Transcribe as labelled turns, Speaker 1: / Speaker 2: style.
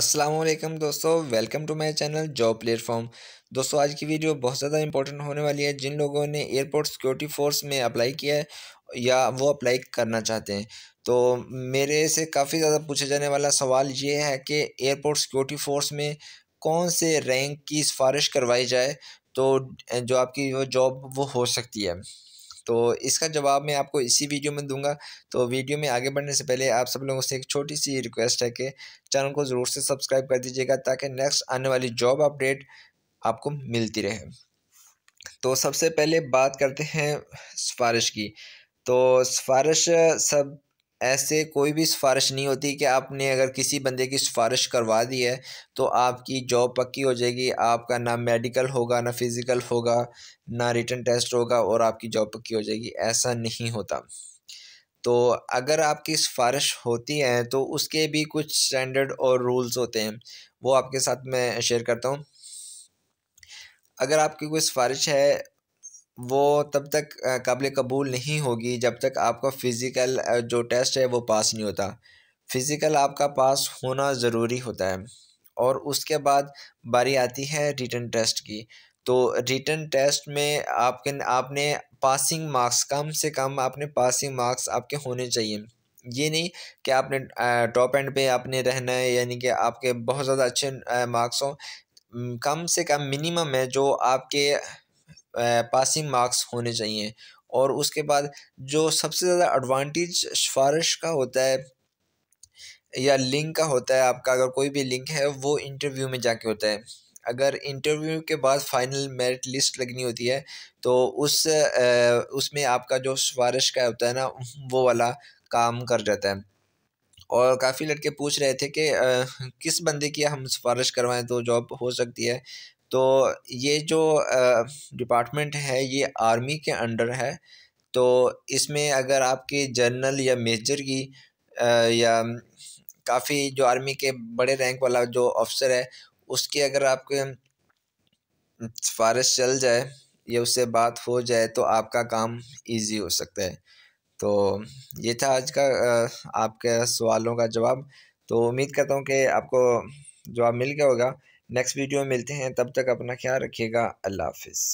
Speaker 1: असलम दोस्तों welcome to my channel job platform दोस्तों आज की वीडियो बहुत ज़्यादा इंपॉर्टेंट होने वाली है जिन लोगों ने एयरपोर्ट सिक्योरिटी फोर्स में अप्लाई किया है या वो अप्लाई करना चाहते हैं तो मेरे से काफ़ी ज़्यादा पूछे जाने वाला सवाल ये है कि एयरपोर्ट सिक्योरिटी फोर्स में कौन से रैंक की सिफारिश करवाई जाए तो जो आपकी वो जॉब वो हो सकती है तो इसका जवाब मैं आपको इसी वीडियो में दूंगा तो वीडियो में आगे बढ़ने से पहले आप सब लोगों से एक छोटी सी रिक्वेस्ट है कि चैनल को ज़रूर से सब्सक्राइब कर दीजिएगा ताकि नेक्स्ट आने वाली जॉब अपडेट आपको मिलती रहे तो सबसे पहले बात करते हैं सिफारिश की तो सिफारिश सब ऐसे कोई भी सिफारिश नहीं होती कि आपने अगर किसी बंदे की सिफारिश करवा दी है तो आपकी जॉब पक्की हो जाएगी आपका ना मेडिकल होगा ना फ़िज़िकल होगा ना रिटर्न टेस्ट होगा और आपकी जॉब पक्की हो जाएगी ऐसा नहीं होता तो अगर आपकी सिफारिश होती है तो उसके भी कुछ स्टैंडर्ड और रूल्स होते हैं वो आपके साथ मैं शेयर करता हूँ अगर आपकी कोई सिफारिश है वो तब तक काबिल कबूल नहीं होगी जब तक आपका फ़िज़िकल जो टेस्ट है वो पास नहीं होता फ़िज़िकल आपका पास होना ज़रूरी होता है और उसके बाद बारी आती है रिटर्न टेस्ट की तो रिटर्न टेस्ट में आपके आपने पासिंग मार्क्स कम से कम आपने पासिंग मार्क्स आपके होने चाहिए ये नहीं कि आपने टॉप एंड पे आपने रहना है यानी कि आपके बहुत ज़्यादा अच्छे मार्क्स हों कम से कम मिनिमम है जो आपके पासिंग मार्क्स होने चाहिए और उसके बाद जो सबसे ज़्यादा एडवांटेज सिफारिश का होता है या लिंक का होता है आपका अगर कोई भी लिंक है वो इंटरव्यू में जाके होता है अगर इंटरव्यू के बाद फाइनल मेरिट लिस्ट लगनी होती है तो उस उसमें आपका जो सिफारिश का होता है ना वो वाला काम कर जाता है और काफ़ी लड़के पूछ रहे थे कि किस बंदे की हम सिफारिश करवाएं तो जॉब हो सकती है तो ये जो डिपार्टमेंट है ये आर्मी के अंडर है तो इसमें अगर आपके जनरल या मेजर की आ, या काफ़ी जो आर्मी के बड़े रैंक वाला जो ऑफिसर है उसकी अगर आपके सिफारिश चल जाए या उससे बात हो जाए तो आपका काम इजी हो सकता है तो ये था आज का आपके सवालों का जवाब तो उम्मीद करता हूँ कि आपको जवाब मिल गया होगा नेक्स्ट वीडियो में मिलते हैं तब तक अपना ख्याल रखिएगा अल्लाह हाफिज़